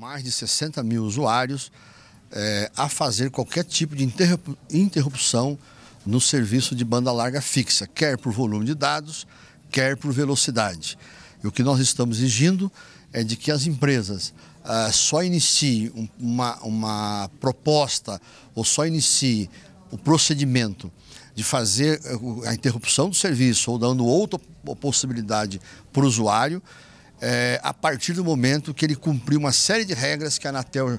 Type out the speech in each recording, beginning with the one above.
mais de 60 mil usuários é, a fazer qualquer tipo de interrupção no serviço de banda larga fixa, quer por volume de dados, quer por velocidade. E o que nós estamos exigindo é de que as empresas ah, só iniciem uma, uma proposta ou só iniciem o procedimento de fazer eh, a interrupção do serviço ou dando outra possibilidade para o usuário é, a partir do momento que ele cumpriu uma série de regras que a Anatel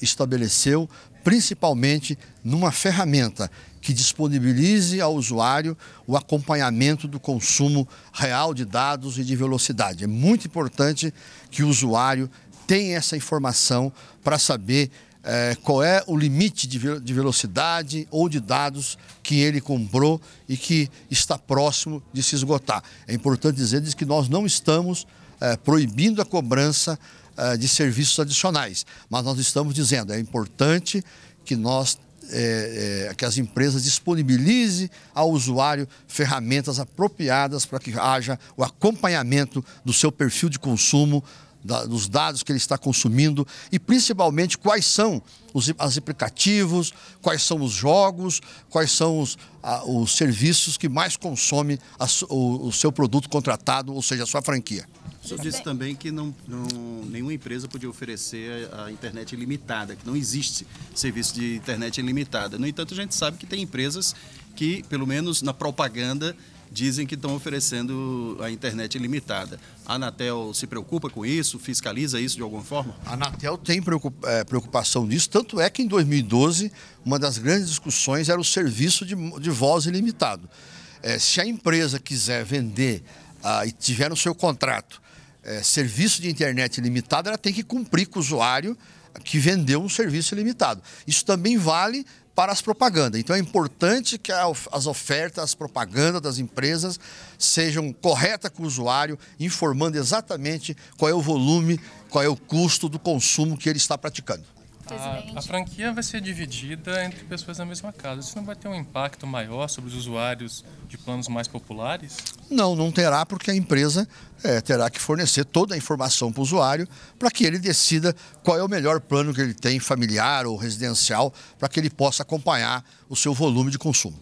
estabeleceu, principalmente numa ferramenta que disponibilize ao usuário o acompanhamento do consumo real de dados e de velocidade. É muito importante que o usuário tenha essa informação para saber é, qual é o limite de, de, velocidade ou de dados que ele comprou e que está próximo de se esgotar. É importante dizer que nós não estamos é, proibindo a cobrança é, de serviços adicionais. Mas nós estamos dizendo, é importante que nós é, é, que as empresas disponibilizem ao usuário ferramentas apropriadas para que haja o acompanhamento do seu perfil de consumo, da, dos dados que ele está consumindo e principalmente quais são os as aplicativos, quais são os jogos, quais são os, a, os serviços que mais consome a, o, o seu produto contratado, ou seja, a sua franquia. O senhor disse também que não, não, nenhuma empresa podia oferecer a, internet ilimitada, que não existe serviço de internet ilimitada. No entanto, a gente sabe que tem empresas que, pelo menos na propaganda, dizem que estão oferecendo a internet ilimitada. A Anatel se preocupa com isso? Fiscaliza isso de alguma forma? A Anatel tem é, preocupação nisso, tanto é que em 2012 uma das grandes discussões era o serviço de, de voz ilimitado. É, se a empresa quiser vender ah, e tiver no seu contrato é, serviço de internet limitado, ela tem que cumprir com o usuário que vendeu um serviço limitado. Isso também vale para as propagandas. Então é importante que as ofertas, as propagandas das empresas sejam corretas com o usuário, informando exatamente qual é o volume, qual é o custo do consumo que ele está praticando a, a, franquia vai ser dividida entre pessoas da mesma casa. Isso não vai ter um impacto maior sobre os usuários de planos mais populares? Não, não terá, porque a empresa é, terá que fornecer toda a informação para o usuário para que ele decida qual é o melhor plano que ele tem, familiar ou residencial, para que ele possa acompanhar o seu volume de consumo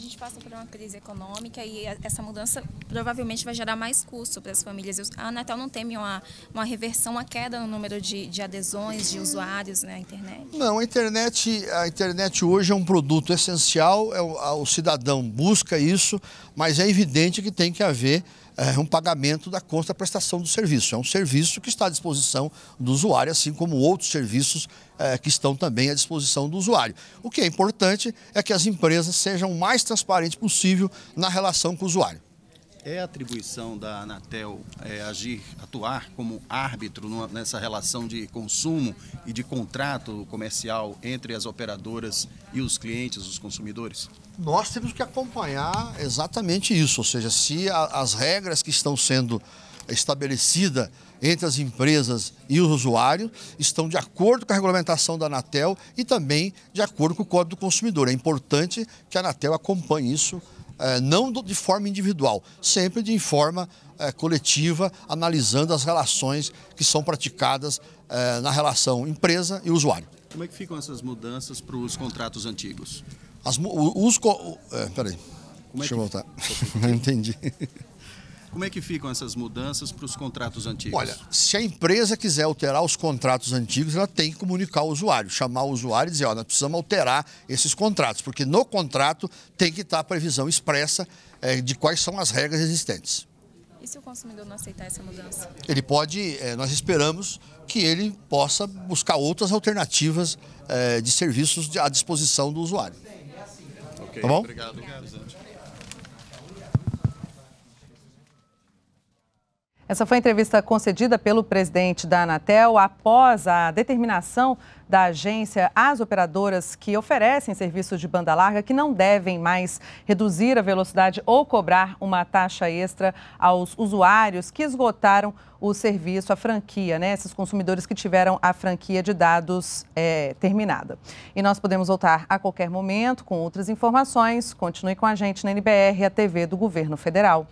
gente passa por uma crise econômica e essa mudança provavelmente vai gerar mais custo para as famílias. A Anatel não teme uma, uma reversão, uma queda no número de, de adesões, de usuários na né, internet? Não, a internet, a internet hoje é um produto essencial, é, o, o cidadão busca isso, mas é evidente que tem que haver é, um pagamento da conta da prestação do serviço. É um serviço que está à disposição do usuário, assim como outros serviços é, que estão também à disposição do usuário. O que é importante é que as empresas sejam o mais transparentes possível na relação com o usuário é atribuição da Anatel é, agir, atuar como árbitro numa, nessa relação de consumo e de contrato comercial entre as operadoras e os clientes, os consumidores? Nós temos que acompanhar exatamente isso, ou seja, se a, as regras que estão sendo estabelecidas entre as empresas e os usuários estão de acordo com a regulamentação da Anatel e também de acordo com o Código do Consumidor. É importante que a Anatel acompanhe isso é, não de forma individual, sempre de forma é, coletiva, analisando as relações que são praticadas é, na relação empresa e usuário. Como é que ficam essas mudanças para os contratos antigos? As, os, os, é, peraí, é deixa eu voltar, não entendi. Como é que ficam essas mudanças para os contratos antigos? Olha, se a empresa quiser alterar os contratos antigos, ela tem que comunicar ao usuário, chamar o usuário e dizer, ó, nós precisamos alterar esses contratos, porque no contrato tem que estar a previsão expressa é, de quais são as regras existentes. E se o consumidor não aceitar essa mudança? Ele pode, é, nós esperamos que ele possa buscar outras alternativas é, de serviços à disposição do usuário. Okay, tá bom? Obrigado. obrigado. Essa foi a entrevista concedida pelo presidente da Anatel após a determinação da agência às operadoras que oferecem serviços de banda larga que não devem mais reduzir a velocidade ou cobrar uma taxa extra aos usuários que esgotaram o serviço, a franquia, né? Esses consumidores que tiveram a franquia de dados é, terminada. E nós podemos voltar a qualquer momento com outras informações. Continue com a gente na NBR, a TV do Governo Federal.